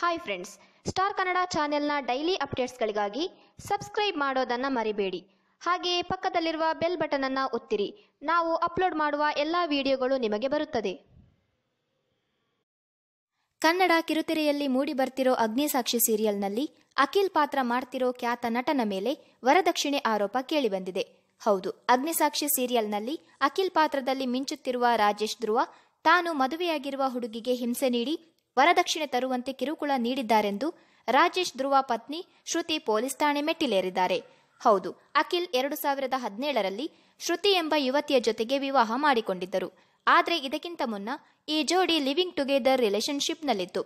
hi friends star Kannada ಚಾನೆಲ್ನ daily ಅಪ್ಡೇಟ್ಸ್ಗಳಿಗಾಗಿ subscribe ಮಾಡೋದನ್ನು ಮರಿಬೇಡಿ ಹಾಗೆಯೇ ಪಕ್ಕದಲ್ಲಿರುವ ಬೆಲ್ ಬಟನನ್ನು ಒತ್ತಿರಿ ನಾವು ಅಪ್ಲೋಡ್ ಮಾಡುವ ಎಲ್ಲ ವಿಡಿಯೋಗಳು ನಿಮಗೆ ಬರುತ್ತದೆ ಕನ್ನಡ ಕಿರುತೆರೆಯಲ್ಲಿ ಮೂಡಿ ಬರ್ತಿರೋ ಅಗ್ನಿಸಾಕ್ಷಿ ಸೀರಿಯಲ್ನಲ್ಲಿ ಅಖಿಲ್ ಪಾತ್ರ ಮಾಡ್ತಿರೋ ಖ್ಯಾತ ನಟನ ಮೇಲೆ ವರದಕ್ಷಿಣೆ ಆರೋಪ ಕೇಳಿಬಂದಿದೆ ಹೌದು ಅಗ್ನಿಸಾಕ್ಷಿ ಸೀರಿಯಲ್ನಲ್ಲಿ ಅಖಿಲ್ ಪಾತ್ರದಲ್ಲಿ ಮಿಂಚುತ್ತಿರುವ ರಾಜೇಶ್ ಧ್ರುವ ತಾನು ಮದುವೆಯಾಗಿರುವ ಹುಡುಗಿಗೆ ಹಿಂಸೆ ನೀಡಿ ವರದಕ್ಷಿಣೆ ತರುವಂತೆ ಕಿರುಕುಳ ನೀಡಿದ್ದಾರೆಂದು ರಾಜೇಶ್ ಧ್ರುವ ಪತ್ನಿ ಶ್ರುತಿ ಪೊಲೀಸ್ ಠಾಣೆ ಮೆಟ್ಟಿಲೇರಿದ್ದಾರೆ ಹೌದು ಅಖಿಲ್ ಎರಡು ಸಾವಿರದ ಹದಿನೇಳರಲ್ಲಿ ಶ್ರುತಿ ಎಂಬ ಯುವತಿಯ ಜೊತೆಗೆ ವಿವಾಹ ಮಾಡಿಕೊಂಡಿದ್ದರು ಆದರೆ ಇದಕ್ಕಿಂತ ಮುನ್ನ ಈ ಜೋಡಿ ಲಿವಿಂಗ್ ಟುಗೆದರ್ ರಿಲೇಶನ್ಶಿಪ್ನಲ್ಲಿತ್ತು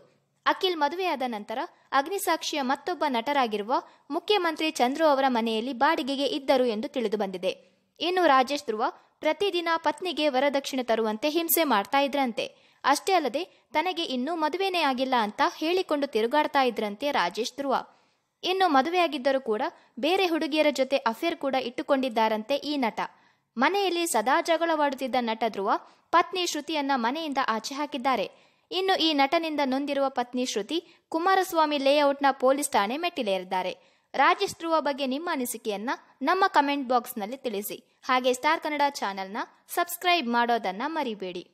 ಅಖಿಲ್ ಮದುವೆಯಾದ ನಂತರ ಅಗ್ನಿಸಾಕ್ಷಿಯ ಮತ್ತೊಬ್ಬ ನಟರಾಗಿರುವ ಮುಖ್ಯಮಂತ್ರಿ ಚಂದ್ರು ಅವರ ಮನೆಯಲ್ಲಿ ಬಾಡಿಗೆಗೆ ಇದ್ದರು ಎಂದು ತಿಳಿದು ಬಂದಿದೆ ಇನ್ನು ರಾಜೇಶ್ ಧ್ರುವ ಪ್ರತಿದಿನ ಪತ್ನಿಗೆ ವರದಕ್ಷಿಣೆ ತರುವಂತೆ ಹಿಂಸೆ ಮಾಡ್ತಾ ಇದ್ರಂತೆ ಅಷ್ಟೇ ಅಲ್ಲದೆ ತನಗೆ ಇನ್ನೂ ಮದುವೆನೇ ಆಗಿಲ್ಲ ಅಂತ ಹೇಳಿಕೊಂಡು ತಿರುಗಾಡ್ತಾ ಇದ್ರಂತೆ ರಾಜೇಶ್ ಧ್ರುವ ಇನ್ನು ಮದುವೆಯಾಗಿದ್ದರೂ ಕೂಡ ಬೇರೆ ಹುಡುಗಿಯರ ಜೊತೆ ಅಫೇರ್ ಕೂಡ ಇಟ್ಟುಕೊಂಡಿದ್ದಾರಂತೆ ಈ ನಟ ಮನೆಯಲ್ಲಿ ಸದಾ ಜಗಳವಾಡುತ್ತಿದ್ದ ನಟ ಧ್ರುವ ಪತ್ನಿ ಶ್ರುತಿಯನ್ನ ಮನೆಯಿಂದ ಆಚೆ ಹಾಕಿದ್ದಾರೆ ಇನ್ನು ಈ ನಟನಿಂದ ನೊಂದಿರುವ ಪತ್ನಿ ಶ್ರುತಿ ಕುಮಾರಸ್ವಾಮಿ ಲೇಔಟ್ನ ಪೊಲೀಸ್ ಠಾಣೆ ಮೆಟ್ಟಿಲೇರಿದ್ದಾರೆ ರಾಜೇಶ್ ಧ್ರುವ ಬಗ್ಗೆ ನಿಮ್ಮ ಅನಿಸಿಕೆಯನ್ನ ನಮ್ಮ ಕಮೆಂಟ್ ಬಾಕ್ಸ್ನಲ್ಲಿ ತಿಳಿಸಿ ಹಾಗೆ ಸ್ಟಾರ್ ಕನ್ನಡ ಚಾನೆಲ್ನ ಸಬ್ಸ್ಕ್ರೈಬ್ ಮಾಡೋದನ್ನ ಮರಿಬೇಡಿ